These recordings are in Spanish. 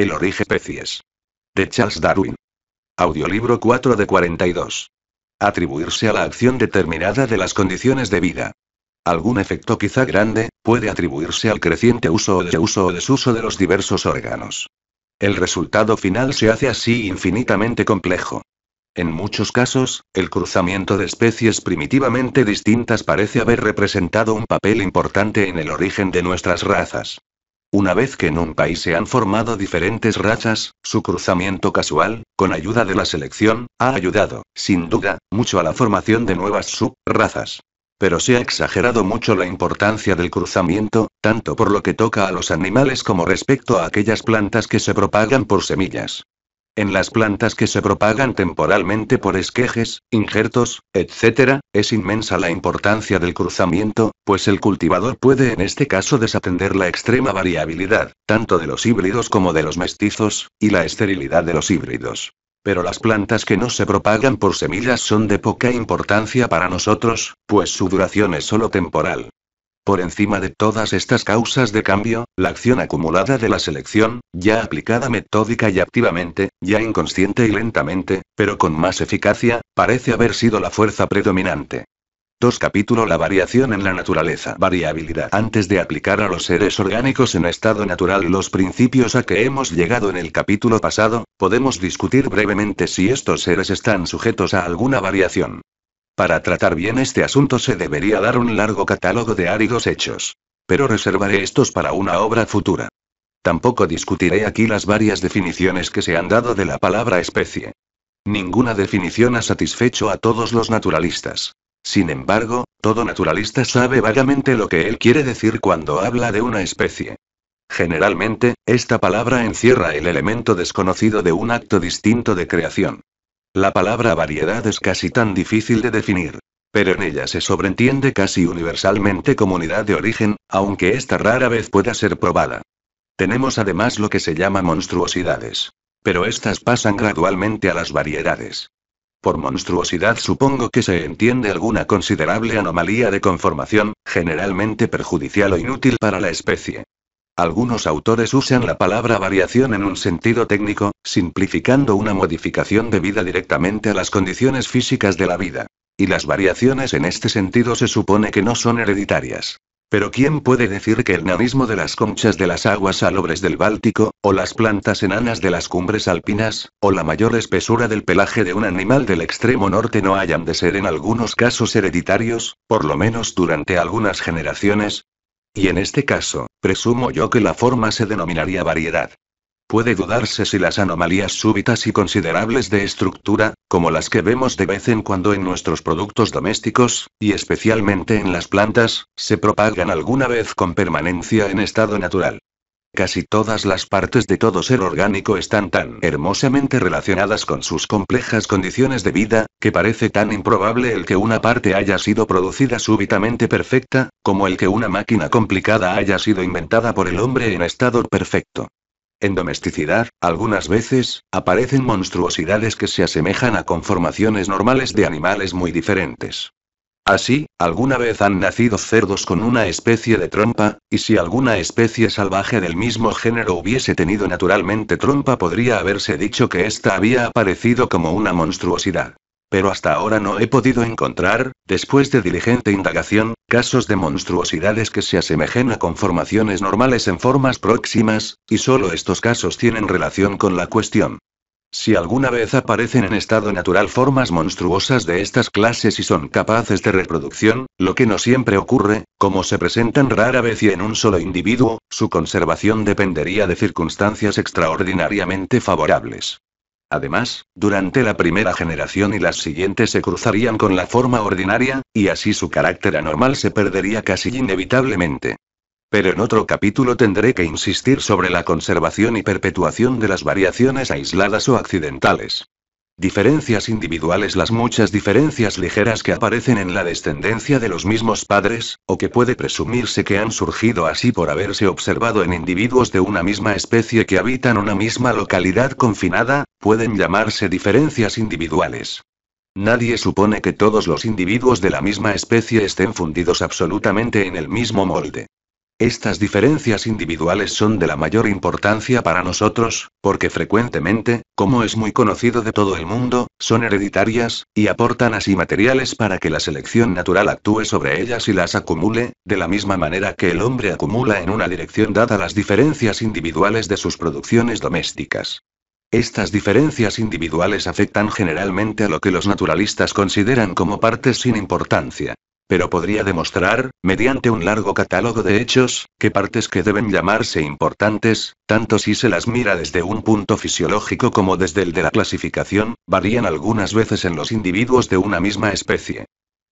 El origen especies. De Charles Darwin. Audiolibro 4 de 42. Atribuirse a la acción determinada de las condiciones de vida. Algún efecto quizá grande, puede atribuirse al creciente uso o desuso o desuso de los diversos órganos. El resultado final se hace así infinitamente complejo. En muchos casos, el cruzamiento de especies primitivamente distintas parece haber representado un papel importante en el origen de nuestras razas. Una vez que en un país se han formado diferentes razas, su cruzamiento casual, con ayuda de la selección, ha ayudado, sin duda, mucho a la formación de nuevas sub-razas. Pero se ha exagerado mucho la importancia del cruzamiento, tanto por lo que toca a los animales como respecto a aquellas plantas que se propagan por semillas. En las plantas que se propagan temporalmente por esquejes, injertos, etc., es inmensa la importancia del cruzamiento, pues el cultivador puede en este caso desatender la extrema variabilidad, tanto de los híbridos como de los mestizos, y la esterilidad de los híbridos. Pero las plantas que no se propagan por semillas son de poca importancia para nosotros, pues su duración es solo temporal. Por encima de todas estas causas de cambio, la acción acumulada de la selección, ya aplicada metódica y activamente, ya inconsciente y lentamente, pero con más eficacia, parece haber sido la fuerza predominante. 2. Capítulo La variación en la naturaleza. Variabilidad. Antes de aplicar a los seres orgánicos en estado natural los principios a que hemos llegado en el capítulo pasado, podemos discutir brevemente si estos seres están sujetos a alguna variación. Para tratar bien este asunto se debería dar un largo catálogo de áridos hechos. Pero reservaré estos para una obra futura. Tampoco discutiré aquí las varias definiciones que se han dado de la palabra especie. Ninguna definición ha satisfecho a todos los naturalistas. Sin embargo, todo naturalista sabe vagamente lo que él quiere decir cuando habla de una especie. Generalmente, esta palabra encierra el elemento desconocido de un acto distinto de creación. La palabra variedad es casi tan difícil de definir. Pero en ella se sobreentiende casi universalmente comunidad de origen, aunque esta rara vez pueda ser probada. Tenemos además lo que se llama monstruosidades. Pero estas pasan gradualmente a las variedades. Por monstruosidad supongo que se entiende alguna considerable anomalía de conformación, generalmente perjudicial o inútil para la especie. Algunos autores usan la palabra variación en un sentido técnico, simplificando una modificación debida directamente a las condiciones físicas de la vida. Y las variaciones en este sentido se supone que no son hereditarias. Pero ¿quién puede decir que el nanismo de las conchas de las aguas salobres del Báltico, o las plantas enanas de las cumbres alpinas, o la mayor espesura del pelaje de un animal del extremo norte no hayan de ser en algunos casos hereditarios, por lo menos durante algunas generaciones? Y en este caso, presumo yo que la forma se denominaría variedad. Puede dudarse si las anomalías súbitas y considerables de estructura, como las que vemos de vez en cuando en nuestros productos domésticos, y especialmente en las plantas, se propagan alguna vez con permanencia en estado natural. Casi todas las partes de todo ser orgánico están tan hermosamente relacionadas con sus complejas condiciones de vida, que parece tan improbable el que una parte haya sido producida súbitamente perfecta, como el que una máquina complicada haya sido inventada por el hombre en estado perfecto. En domesticidad, algunas veces, aparecen monstruosidades que se asemejan a conformaciones normales de animales muy diferentes. Así, alguna vez han nacido cerdos con una especie de trompa, y si alguna especie salvaje del mismo género hubiese tenido naturalmente trompa podría haberse dicho que ésta había aparecido como una monstruosidad. Pero hasta ahora no he podido encontrar, después de diligente indagación, casos de monstruosidades que se asemejen a conformaciones normales en formas próximas, y solo estos casos tienen relación con la cuestión. Si alguna vez aparecen en estado natural formas monstruosas de estas clases y son capaces de reproducción, lo que no siempre ocurre, como se presentan rara vez y en un solo individuo, su conservación dependería de circunstancias extraordinariamente favorables. Además, durante la primera generación y las siguientes se cruzarían con la forma ordinaria, y así su carácter anormal se perdería casi inevitablemente. Pero en otro capítulo tendré que insistir sobre la conservación y perpetuación de las variaciones aisladas o accidentales. Diferencias individuales Las muchas diferencias ligeras que aparecen en la descendencia de los mismos padres, o que puede presumirse que han surgido así por haberse observado en individuos de una misma especie que habitan una misma localidad confinada, pueden llamarse diferencias individuales. Nadie supone que todos los individuos de la misma especie estén fundidos absolutamente en el mismo molde. Estas diferencias individuales son de la mayor importancia para nosotros, porque frecuentemente, como es muy conocido de todo el mundo, son hereditarias, y aportan así materiales para que la selección natural actúe sobre ellas y las acumule, de la misma manera que el hombre acumula en una dirección dada las diferencias individuales de sus producciones domésticas. Estas diferencias individuales afectan generalmente a lo que los naturalistas consideran como partes sin importancia, pero podría demostrar, mediante un largo catálogo de hechos, que partes que deben llamarse importantes, tanto si se las mira desde un punto fisiológico como desde el de la clasificación, varían algunas veces en los individuos de una misma especie.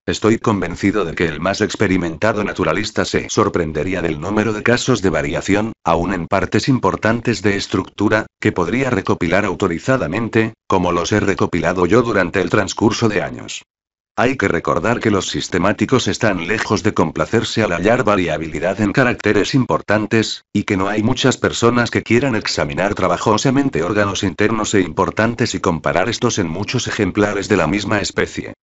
Estoy convencido de que el más experimentado naturalista se sorprendería del número de casos de variación, aun en partes importantes de estructura, que podría recopilar autorizadamente, como los he recopilado yo durante el transcurso de años. Hay que recordar que los sistemáticos están lejos de complacerse al hallar variabilidad en caracteres importantes, y que no hay muchas personas que quieran examinar trabajosamente órganos internos e importantes y comparar estos en muchos ejemplares de la misma especie.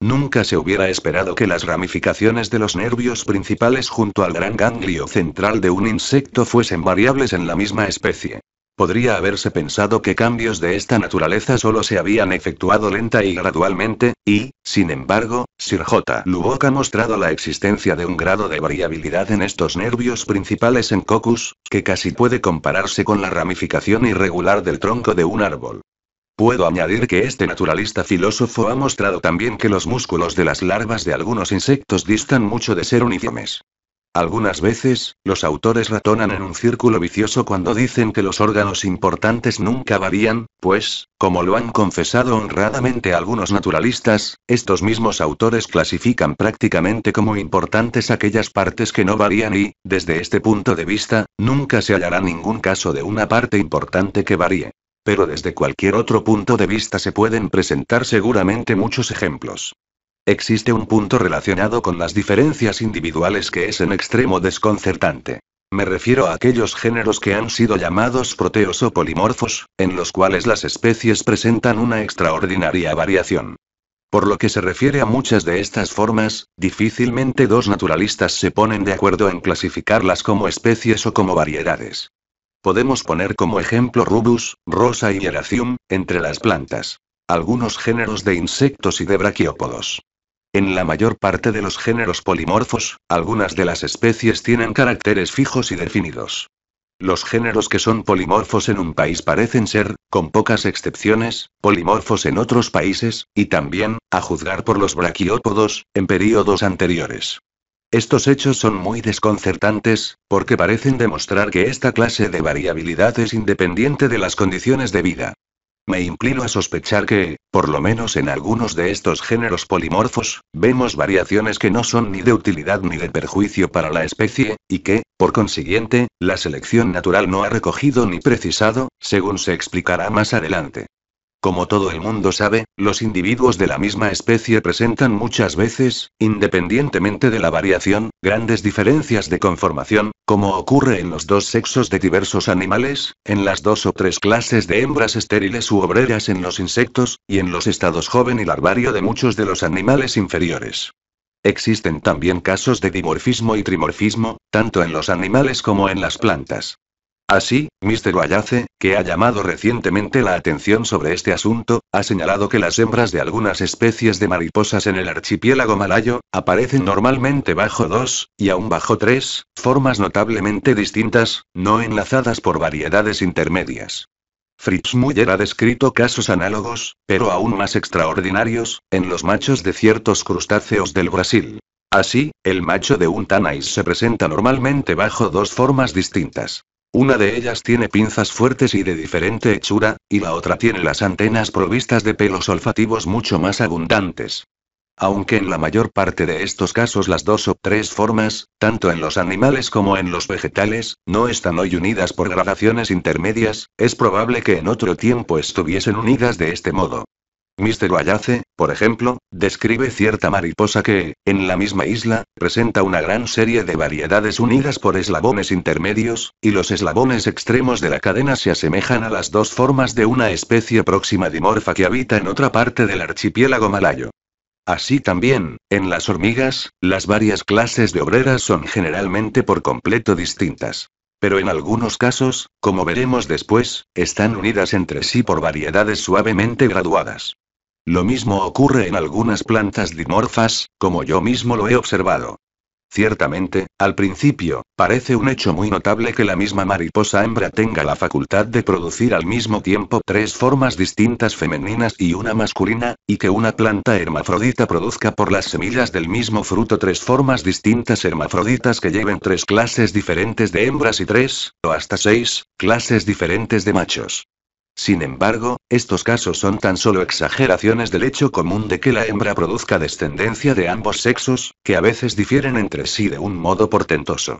Nunca se hubiera esperado que las ramificaciones de los nervios principales junto al gran ganglio central de un insecto fuesen variables en la misma especie. Podría haberse pensado que cambios de esta naturaleza solo se habían efectuado lenta y gradualmente, y, sin embargo, Sir J. Lubbock ha mostrado la existencia de un grado de variabilidad en estos nervios principales en Cocus, que casi puede compararse con la ramificación irregular del tronco de un árbol. Puedo añadir que este naturalista filósofo ha mostrado también que los músculos de las larvas de algunos insectos distan mucho de ser uniformes. Algunas veces, los autores ratonan en un círculo vicioso cuando dicen que los órganos importantes nunca varían, pues, como lo han confesado honradamente algunos naturalistas, estos mismos autores clasifican prácticamente como importantes aquellas partes que no varían y, desde este punto de vista, nunca se hallará ningún caso de una parte importante que varíe. Pero desde cualquier otro punto de vista se pueden presentar seguramente muchos ejemplos. Existe un punto relacionado con las diferencias individuales que es en extremo desconcertante. Me refiero a aquellos géneros que han sido llamados proteos o polimorfos, en los cuales las especies presentan una extraordinaria variación. Por lo que se refiere a muchas de estas formas, difícilmente dos naturalistas se ponen de acuerdo en clasificarlas como especies o como variedades. Podemos poner como ejemplo Rubus, Rosa y geracium, entre las plantas. Algunos géneros de insectos y de braquiópodos. En la mayor parte de los géneros polimorfos, algunas de las especies tienen caracteres fijos y definidos. Los géneros que son polimorfos en un país parecen ser, con pocas excepciones, polimorfos en otros países, y también, a juzgar por los braquiópodos, en períodos anteriores. Estos hechos son muy desconcertantes, porque parecen demostrar que esta clase de variabilidad es independiente de las condiciones de vida me inclino a sospechar que, por lo menos en algunos de estos géneros polimorfos, vemos variaciones que no son ni de utilidad ni de perjuicio para la especie, y que, por consiguiente, la selección natural no ha recogido ni precisado, según se explicará más adelante. Como todo el mundo sabe, los individuos de la misma especie presentan muchas veces, independientemente de la variación, grandes diferencias de conformación, como ocurre en los dos sexos de diversos animales, en las dos o tres clases de hembras estériles u obreras en los insectos, y en los estados joven y larvario de muchos de los animales inferiores. Existen también casos de dimorfismo y trimorfismo, tanto en los animales como en las plantas. Así, Mr. Wayace, que ha llamado recientemente la atención sobre este asunto, ha señalado que las hembras de algunas especies de mariposas en el archipiélago malayo, aparecen normalmente bajo dos, y aún bajo tres, formas notablemente distintas, no enlazadas por variedades intermedias. Fritz Müller ha descrito casos análogos, pero aún más extraordinarios, en los machos de ciertos crustáceos del Brasil. Así, el macho de un tanais se presenta normalmente bajo dos formas distintas. Una de ellas tiene pinzas fuertes y de diferente hechura, y la otra tiene las antenas provistas de pelos olfativos mucho más abundantes. Aunque en la mayor parte de estos casos las dos o tres formas, tanto en los animales como en los vegetales, no están hoy unidas por gradaciones intermedias, es probable que en otro tiempo estuviesen unidas de este modo. Mr. Wallace, por ejemplo, describe cierta mariposa que, en la misma isla, presenta una gran serie de variedades unidas por eslabones intermedios, y los eslabones extremos de la cadena se asemejan a las dos formas de una especie próxima dimorfa que habita en otra parte del archipiélago malayo. Así también, en las hormigas, las varias clases de obreras son generalmente por completo distintas pero en algunos casos, como veremos después, están unidas entre sí por variedades suavemente graduadas. Lo mismo ocurre en algunas plantas dimorfas, como yo mismo lo he observado. Ciertamente, al principio, parece un hecho muy notable que la misma mariposa hembra tenga la facultad de producir al mismo tiempo tres formas distintas femeninas y una masculina, y que una planta hermafrodita produzca por las semillas del mismo fruto tres formas distintas hermafroditas que lleven tres clases diferentes de hembras y tres, o hasta seis, clases diferentes de machos. Sin embargo, estos casos son tan solo exageraciones del hecho común de que la hembra produzca descendencia de ambos sexos, que a veces difieren entre sí de un modo portentoso.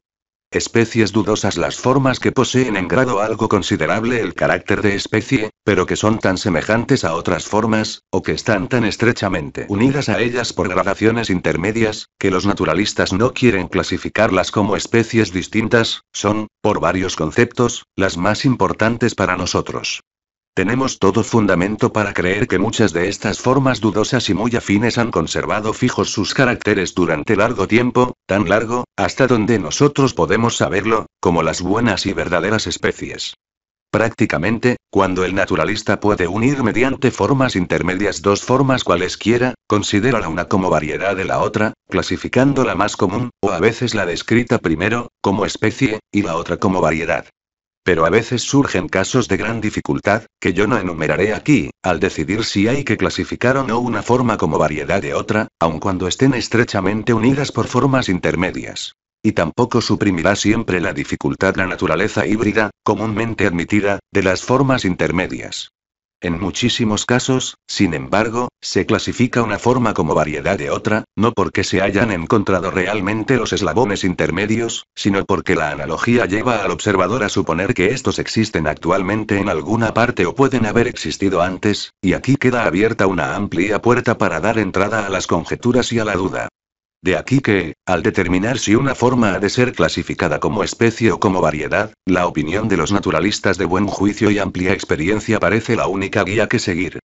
Especies dudosas las formas que poseen en grado algo considerable el carácter de especie, pero que son tan semejantes a otras formas, o que están tan estrechamente unidas a ellas por gradaciones intermedias, que los naturalistas no quieren clasificarlas como especies distintas, son, por varios conceptos, las más importantes para nosotros. Tenemos todo fundamento para creer que muchas de estas formas dudosas y muy afines han conservado fijos sus caracteres durante largo tiempo, tan largo, hasta donde nosotros podemos saberlo, como las buenas y verdaderas especies. Prácticamente, cuando el naturalista puede unir mediante formas intermedias dos formas cualesquiera, considera la una como variedad de la otra, clasificando la más común, o a veces la descrita primero, como especie, y la otra como variedad. Pero a veces surgen casos de gran dificultad, que yo no enumeraré aquí, al decidir si hay que clasificar o no una forma como variedad de otra, aun cuando estén estrechamente unidas por formas intermedias. Y tampoco suprimirá siempre la dificultad la naturaleza híbrida, comúnmente admitida, de las formas intermedias. En muchísimos casos, sin embargo, se clasifica una forma como variedad de otra, no porque se hayan encontrado realmente los eslabones intermedios, sino porque la analogía lleva al observador a suponer que estos existen actualmente en alguna parte o pueden haber existido antes, y aquí queda abierta una amplia puerta para dar entrada a las conjeturas y a la duda. De aquí que, al determinar si una forma ha de ser clasificada como especie o como variedad, la opinión de los naturalistas de buen juicio y amplia experiencia parece la única guía que seguir.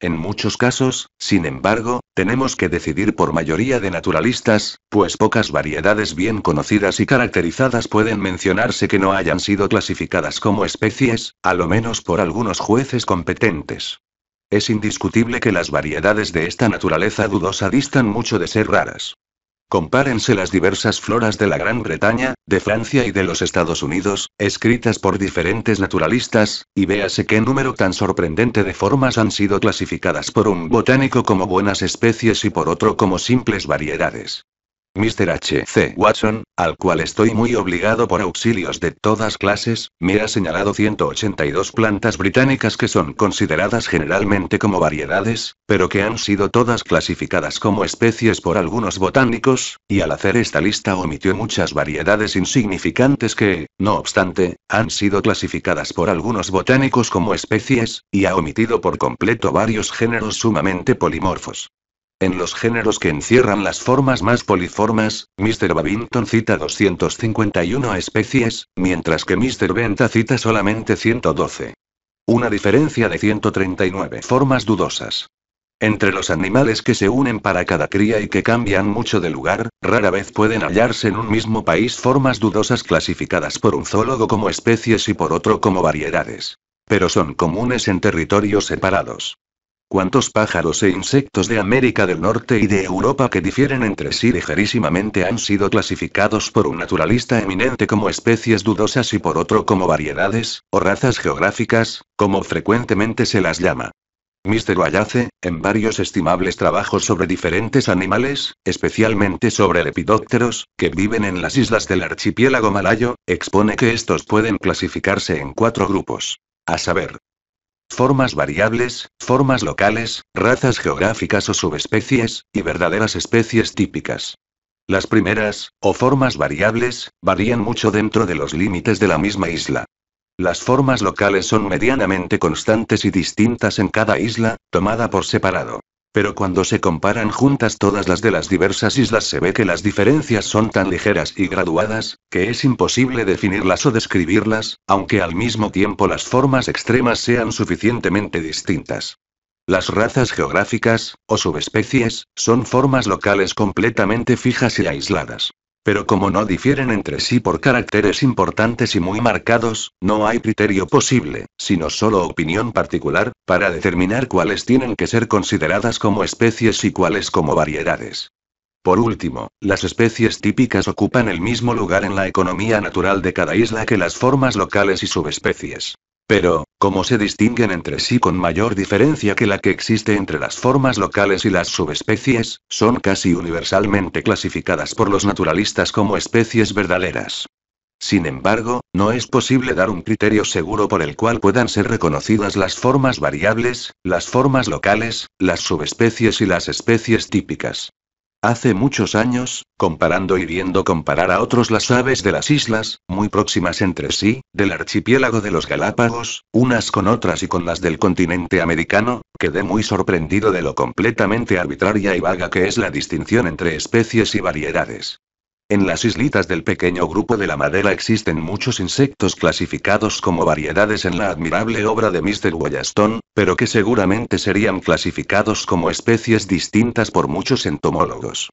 En muchos casos, sin embargo, tenemos que decidir por mayoría de naturalistas, pues pocas variedades bien conocidas y caracterizadas pueden mencionarse que no hayan sido clasificadas como especies, a lo menos por algunos jueces competentes. Es indiscutible que las variedades de esta naturaleza dudosa distan mucho de ser raras. Compárense las diversas floras de la Gran Bretaña, de Francia y de los Estados Unidos, escritas por diferentes naturalistas, y véase qué número tan sorprendente de formas han sido clasificadas por un botánico como buenas especies y por otro como simples variedades. Mr. H. C. Watson, al cual estoy muy obligado por auxilios de todas clases, me ha señalado 182 plantas británicas que son consideradas generalmente como variedades, pero que han sido todas clasificadas como especies por algunos botánicos, y al hacer esta lista omitió muchas variedades insignificantes que, no obstante, han sido clasificadas por algunos botánicos como especies, y ha omitido por completo varios géneros sumamente polimorfos. En los géneros que encierran las formas más poliformes, Mr. Babington cita 251 especies, mientras que Mr. Benta cita solamente 112. Una diferencia de 139 formas dudosas. Entre los animales que se unen para cada cría y que cambian mucho de lugar, rara vez pueden hallarse en un mismo país formas dudosas clasificadas por un zoólogo como especies y por otro como variedades. Pero son comunes en territorios separados. Cuántos pájaros e insectos de América del Norte y de Europa que difieren entre sí ligerísimamente han sido clasificados por un naturalista eminente como especies dudosas y por otro como variedades, o razas geográficas, como frecuentemente se las llama. Mr. Wallace, en varios estimables trabajos sobre diferentes animales, especialmente sobre lepidópteros, que viven en las islas del archipiélago malayo, expone que estos pueden clasificarse en cuatro grupos. A saber, formas variables, formas locales, razas geográficas o subespecies, y verdaderas especies típicas. Las primeras, o formas variables, varían mucho dentro de los límites de la misma isla. Las formas locales son medianamente constantes y distintas en cada isla, tomada por separado. Pero cuando se comparan juntas todas las de las diversas islas se ve que las diferencias son tan ligeras y graduadas, que es imposible definirlas o describirlas, aunque al mismo tiempo las formas extremas sean suficientemente distintas. Las razas geográficas, o subespecies, son formas locales completamente fijas y aisladas. Pero como no difieren entre sí por caracteres importantes y muy marcados, no hay criterio posible, sino solo opinión particular, para determinar cuáles tienen que ser consideradas como especies y cuáles como variedades. Por último, las especies típicas ocupan el mismo lugar en la economía natural de cada isla que las formas locales y subespecies. Pero, como se distinguen entre sí con mayor diferencia que la que existe entre las formas locales y las subespecies, son casi universalmente clasificadas por los naturalistas como especies verdaderas. Sin embargo, no es posible dar un criterio seguro por el cual puedan ser reconocidas las formas variables, las formas locales, las subespecies y las especies típicas. Hace muchos años, comparando y viendo comparar a otros las aves de las islas, muy próximas entre sí, del archipiélago de los Galápagos, unas con otras y con las del continente americano, quedé muy sorprendido de lo completamente arbitraria y vaga que es la distinción entre especies y variedades. En las islitas del pequeño grupo de la madera existen muchos insectos clasificados como variedades en la admirable obra de Mr. Wollaston, pero que seguramente serían clasificados como especies distintas por muchos entomólogos.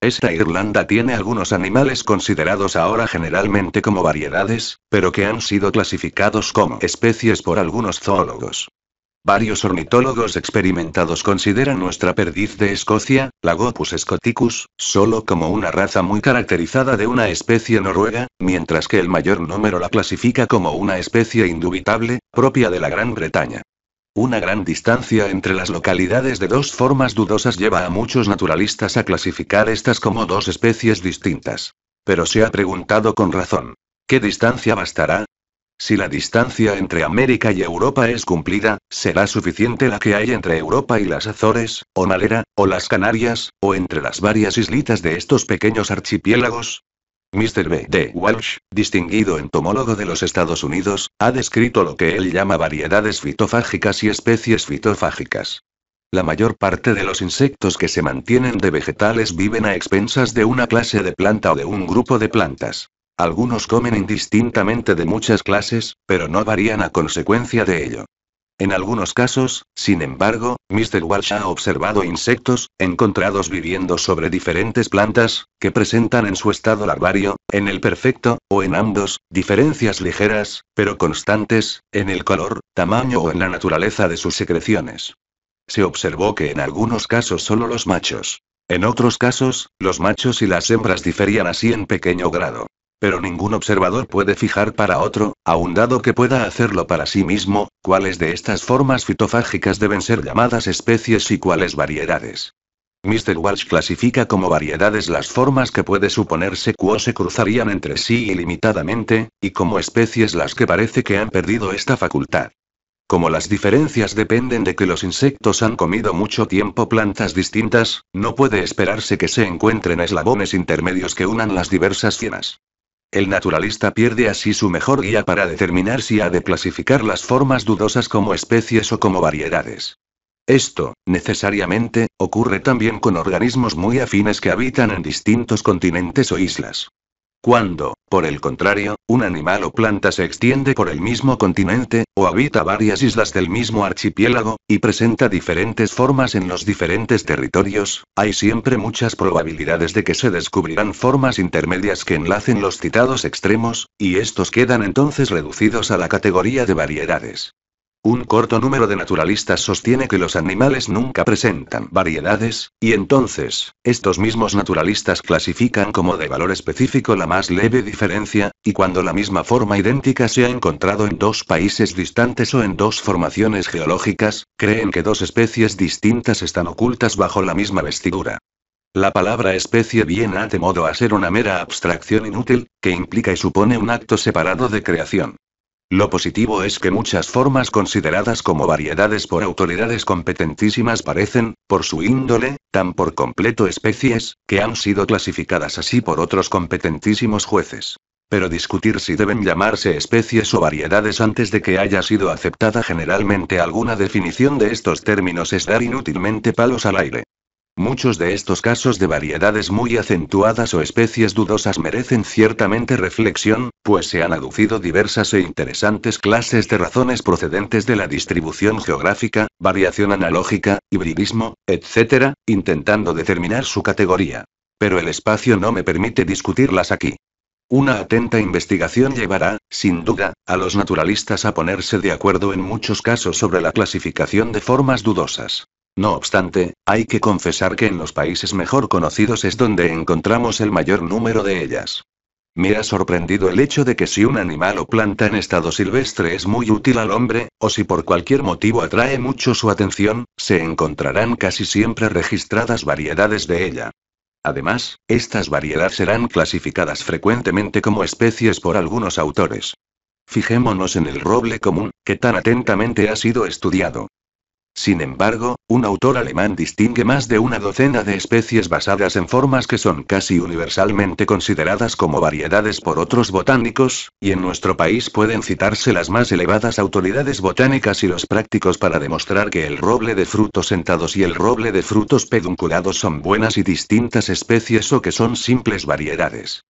Esta Irlanda tiene algunos animales considerados ahora generalmente como variedades, pero que han sido clasificados como especies por algunos zoólogos. Varios ornitólogos experimentados consideran nuestra perdiz de Escocia, la Gopus scoticus, solo como una raza muy caracterizada de una especie noruega, mientras que el mayor número la clasifica como una especie indubitable, propia de la Gran Bretaña. Una gran distancia entre las localidades de dos formas dudosas lleva a muchos naturalistas a clasificar estas como dos especies distintas. Pero se ha preguntado con razón. ¿Qué distancia bastará si la distancia entre América y Europa es cumplida, será suficiente la que hay entre Europa y las Azores, o Malera, o las Canarias, o entre las varias islitas de estos pequeños archipiélagos. Mr. B. D. Walsh, distinguido entomólogo de los Estados Unidos, ha descrito lo que él llama variedades fitofágicas y especies fitofágicas. La mayor parte de los insectos que se mantienen de vegetales viven a expensas de una clase de planta o de un grupo de plantas. Algunos comen indistintamente de muchas clases, pero no varían a consecuencia de ello. En algunos casos, sin embargo, Mr. Walsh ha observado insectos, encontrados viviendo sobre diferentes plantas, que presentan en su estado larvario, en el perfecto, o en ambos, diferencias ligeras, pero constantes, en el color, tamaño o en la naturaleza de sus secreciones. Se observó que en algunos casos solo los machos. En otros casos, los machos y las hembras diferían así en pequeño grado pero ningún observador puede fijar para otro, aun dado que pueda hacerlo para sí mismo, cuáles de estas formas fitofágicas deben ser llamadas especies y cuáles variedades. Mr. Walsh clasifica como variedades las formas que puede suponerse que o se cruzarían entre sí ilimitadamente, y como especies las que parece que han perdido esta facultad. Como las diferencias dependen de que los insectos han comido mucho tiempo plantas distintas, no puede esperarse que se encuentren eslabones intermedios que unan las diversas cienas. El naturalista pierde así su mejor guía para determinar si ha de clasificar las formas dudosas como especies o como variedades. Esto, necesariamente, ocurre también con organismos muy afines que habitan en distintos continentes o islas. Cuando, por el contrario, un animal o planta se extiende por el mismo continente, o habita varias islas del mismo archipiélago, y presenta diferentes formas en los diferentes territorios, hay siempre muchas probabilidades de que se descubrirán formas intermedias que enlacen los citados extremos, y estos quedan entonces reducidos a la categoría de variedades. Un corto número de naturalistas sostiene que los animales nunca presentan variedades, y entonces, estos mismos naturalistas clasifican como de valor específico la más leve diferencia, y cuando la misma forma idéntica se ha encontrado en dos países distantes o en dos formaciones geológicas, creen que dos especies distintas están ocultas bajo la misma vestidura. La palabra especie viene de modo a ser una mera abstracción inútil, que implica y supone un acto separado de creación. Lo positivo es que muchas formas consideradas como variedades por autoridades competentísimas parecen, por su índole, tan por completo especies, que han sido clasificadas así por otros competentísimos jueces. Pero discutir si deben llamarse especies o variedades antes de que haya sido aceptada generalmente alguna definición de estos términos es dar inútilmente palos al aire. Muchos de estos casos de variedades muy acentuadas o especies dudosas merecen ciertamente reflexión, pues se han aducido diversas e interesantes clases de razones procedentes de la distribución geográfica, variación analógica, hibridismo, etc., intentando determinar su categoría. Pero el espacio no me permite discutirlas aquí. Una atenta investigación llevará, sin duda, a los naturalistas a ponerse de acuerdo en muchos casos sobre la clasificación de formas dudosas. No obstante, hay que confesar que en los países mejor conocidos es donde encontramos el mayor número de ellas. Me ha sorprendido el hecho de que si un animal o planta en estado silvestre es muy útil al hombre, o si por cualquier motivo atrae mucho su atención, se encontrarán casi siempre registradas variedades de ella. Además, estas variedades serán clasificadas frecuentemente como especies por algunos autores. Fijémonos en el roble común, que tan atentamente ha sido estudiado. Sin embargo, un autor alemán distingue más de una docena de especies basadas en formas que son casi universalmente consideradas como variedades por otros botánicos, y en nuestro país pueden citarse las más elevadas autoridades botánicas y los prácticos para demostrar que el roble de frutos sentados y el roble de frutos pedunculados son buenas y distintas especies o que son simples variedades.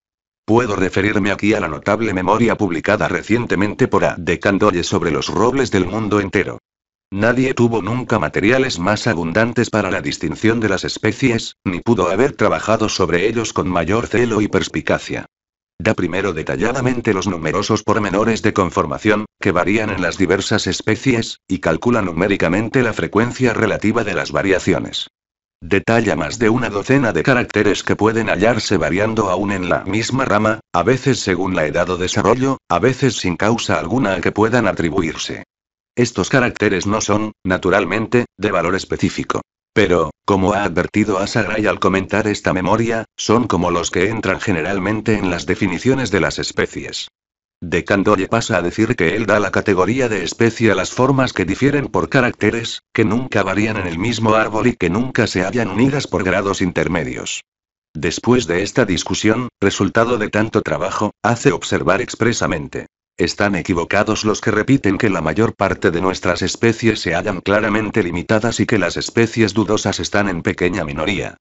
Puedo referirme aquí a la notable memoria publicada recientemente por A. de Candolle sobre los robles del mundo entero. Nadie tuvo nunca materiales más abundantes para la distinción de las especies, ni pudo haber trabajado sobre ellos con mayor celo y perspicacia. Da primero detalladamente los numerosos pormenores de conformación, que varían en las diversas especies, y calcula numéricamente la frecuencia relativa de las variaciones. Detalla más de una docena de caracteres que pueden hallarse variando aún en la misma rama, a veces según la edad o desarrollo, a veces sin causa alguna a que puedan atribuirse. Estos caracteres no son, naturalmente, de valor específico. Pero, como ha advertido Asagray al comentar esta memoria, son como los que entran generalmente en las definiciones de las especies. De Candolle pasa a decir que él da la categoría de especie a las formas que difieren por caracteres, que nunca varían en el mismo árbol y que nunca se hallan unidas por grados intermedios. Después de esta discusión, resultado de tanto trabajo, hace observar expresamente. Están equivocados los que repiten que la mayor parte de nuestras especies se hallan claramente limitadas y que las especies dudosas están en pequeña minoría.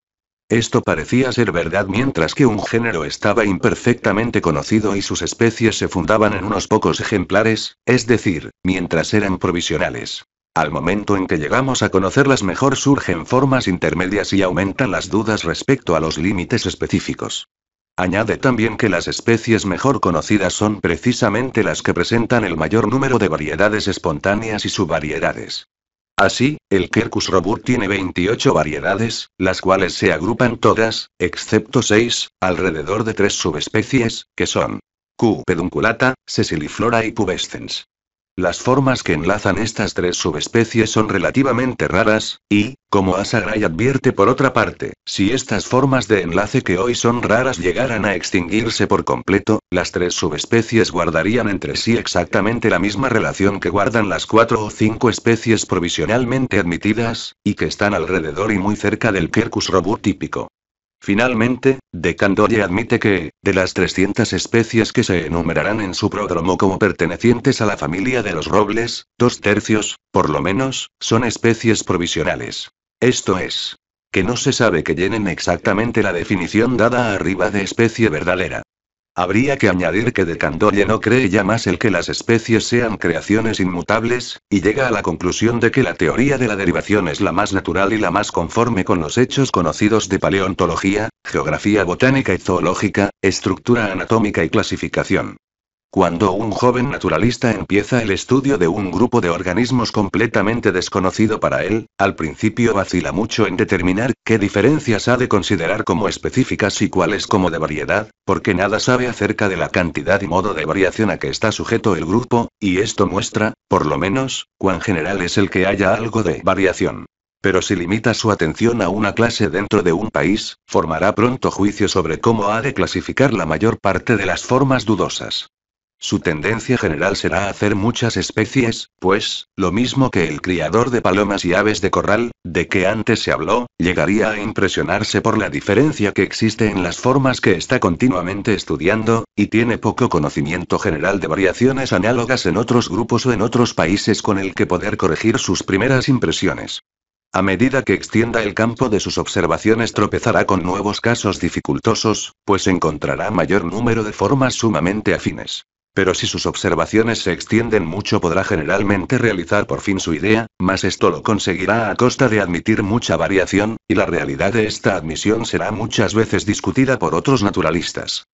Esto parecía ser verdad mientras que un género estaba imperfectamente conocido y sus especies se fundaban en unos pocos ejemplares, es decir, mientras eran provisionales. Al momento en que llegamos a conocerlas mejor surgen formas intermedias y aumentan las dudas respecto a los límites específicos. Añade también que las especies mejor conocidas son precisamente las que presentan el mayor número de variedades espontáneas y subvariedades. Así, el Quercus robur tiene 28 variedades, las cuales se agrupan todas, excepto 6, alrededor de tres subespecies, que son Q. pedunculata, sessiliflora y pubescens. Las formas que enlazan estas tres subespecies son relativamente raras, y, como Asagray advierte por otra parte, si estas formas de enlace que hoy son raras llegaran a extinguirse por completo, las tres subespecies guardarían entre sí exactamente la misma relación que guardan las cuatro o cinco especies provisionalmente admitidas, y que están alrededor y muy cerca del Quercus robur típico. Finalmente, de Candolle admite que, de las 300 especies que se enumerarán en su pródromo como pertenecientes a la familia de los robles, dos tercios, por lo menos, son especies provisionales. Esto es, que no se sabe que llenen exactamente la definición dada arriba de especie verdadera. Habría que añadir que de Candolle no cree ya más el que las especies sean creaciones inmutables, y llega a la conclusión de que la teoría de la derivación es la más natural y la más conforme con los hechos conocidos de paleontología, geografía botánica y zoológica, estructura anatómica y clasificación. Cuando un joven naturalista empieza el estudio de un grupo de organismos completamente desconocido para él, al principio vacila mucho en determinar qué diferencias ha de considerar como específicas y cuáles como de variedad, porque nada sabe acerca de la cantidad y modo de variación a que está sujeto el grupo, y esto muestra, por lo menos, cuán general es el que haya algo de variación. Pero si limita su atención a una clase dentro de un país, formará pronto juicio sobre cómo ha de clasificar la mayor parte de las formas dudosas. Su tendencia general será hacer muchas especies, pues, lo mismo que el criador de palomas y aves de corral, de que antes se habló, llegaría a impresionarse por la diferencia que existe en las formas que está continuamente estudiando, y tiene poco conocimiento general de variaciones análogas en otros grupos o en otros países con el que poder corregir sus primeras impresiones. A medida que extienda el campo de sus observaciones tropezará con nuevos casos dificultosos, pues encontrará mayor número de formas sumamente afines. Pero si sus observaciones se extienden mucho podrá generalmente realizar por fin su idea, mas esto lo conseguirá a costa de admitir mucha variación, y la realidad de esta admisión será muchas veces discutida por otros naturalistas.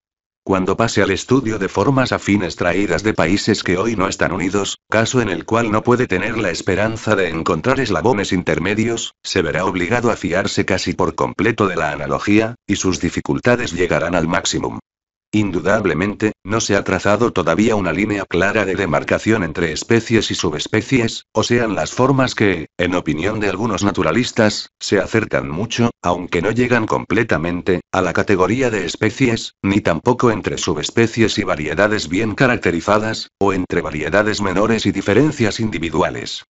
Cuando pase al estudio de formas afines traídas de países que hoy no están unidos, caso en el cual no puede tener la esperanza de encontrar eslabones intermedios, se verá obligado a fiarse casi por completo de la analogía, y sus dificultades llegarán al máximo. Indudablemente, no se ha trazado todavía una línea clara de demarcación entre especies y subespecies, o sean las formas que, en opinión de algunos naturalistas, se acercan mucho, aunque no llegan completamente, a la categoría de especies, ni tampoco entre subespecies y variedades bien caracterizadas, o entre variedades menores y diferencias individuales.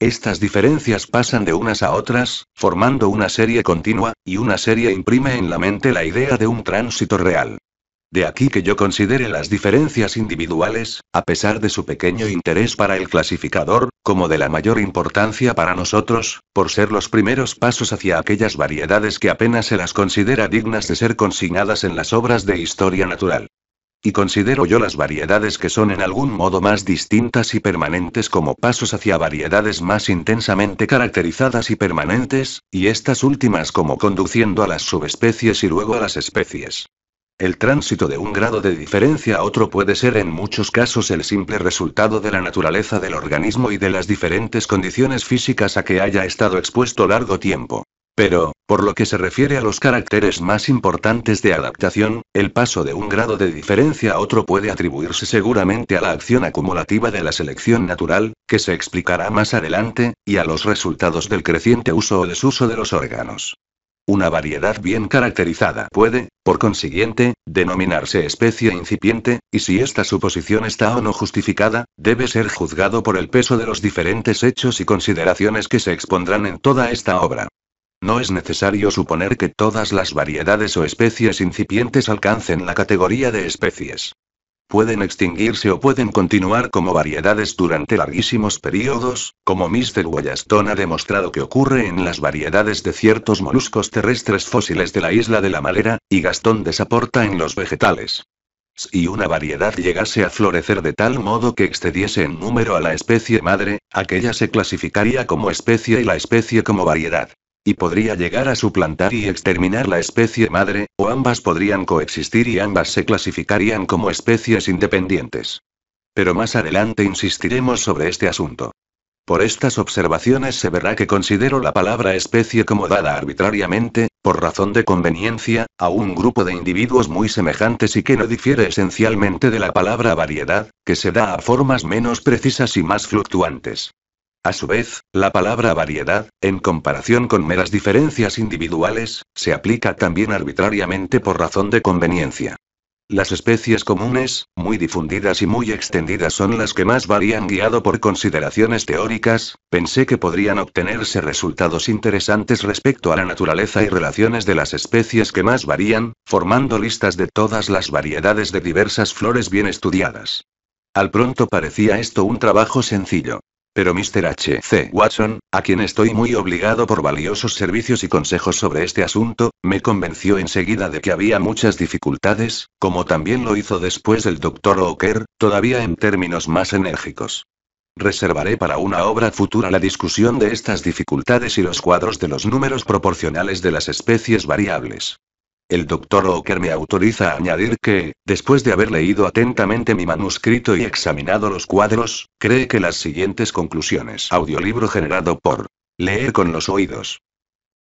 Estas diferencias pasan de unas a otras, formando una serie continua, y una serie imprime en la mente la idea de un tránsito real. De aquí que yo considere las diferencias individuales, a pesar de su pequeño interés para el clasificador, como de la mayor importancia para nosotros, por ser los primeros pasos hacia aquellas variedades que apenas se las considera dignas de ser consignadas en las obras de historia natural. Y considero yo las variedades que son en algún modo más distintas y permanentes como pasos hacia variedades más intensamente caracterizadas y permanentes, y estas últimas como conduciendo a las subespecies y luego a las especies. El tránsito de un grado de diferencia a otro puede ser en muchos casos el simple resultado de la naturaleza del organismo y de las diferentes condiciones físicas a que haya estado expuesto largo tiempo. Pero, por lo que se refiere a los caracteres más importantes de adaptación, el paso de un grado de diferencia a otro puede atribuirse seguramente a la acción acumulativa de la selección natural, que se explicará más adelante, y a los resultados del creciente uso o desuso de los órganos. Una variedad bien caracterizada puede, por consiguiente, denominarse especie incipiente, y si esta suposición está o no justificada, debe ser juzgado por el peso de los diferentes hechos y consideraciones que se expondrán en toda esta obra. No es necesario suponer que todas las variedades o especies incipientes alcancen la categoría de especies. Pueden extinguirse o pueden continuar como variedades durante larguísimos periodos, como Mr. Wollaston ha demostrado que ocurre en las variedades de ciertos moluscos terrestres fósiles de la isla de la Malera, y Gastón desaporta en los vegetales. Si una variedad llegase a florecer de tal modo que excediese en número a la especie madre, aquella se clasificaría como especie y la especie como variedad. Y podría llegar a suplantar y exterminar la especie madre, o ambas podrían coexistir y ambas se clasificarían como especies independientes. Pero más adelante insistiremos sobre este asunto. Por estas observaciones se verá que considero la palabra especie como dada arbitrariamente, por razón de conveniencia, a un grupo de individuos muy semejantes y que no difiere esencialmente de la palabra variedad, que se da a formas menos precisas y más fluctuantes. A su vez, la palabra variedad, en comparación con meras diferencias individuales, se aplica también arbitrariamente por razón de conveniencia. Las especies comunes, muy difundidas y muy extendidas son las que más varían guiado por consideraciones teóricas, pensé que podrían obtenerse resultados interesantes respecto a la naturaleza y relaciones de las especies que más varían, formando listas de todas las variedades de diversas flores bien estudiadas. Al pronto parecía esto un trabajo sencillo. Pero Mr. H. C. Watson, a quien estoy muy obligado por valiosos servicios y consejos sobre este asunto, me convenció enseguida de que había muchas dificultades, como también lo hizo después el Dr. Oker, todavía en términos más enérgicos. Reservaré para una obra futura la discusión de estas dificultades y los cuadros de los números proporcionales de las especies variables. El doctor Ocker me autoriza a añadir que, después de haber leído atentamente mi manuscrito y examinado los cuadros, cree que las siguientes conclusiones. Audiolibro generado por Leer con los oídos.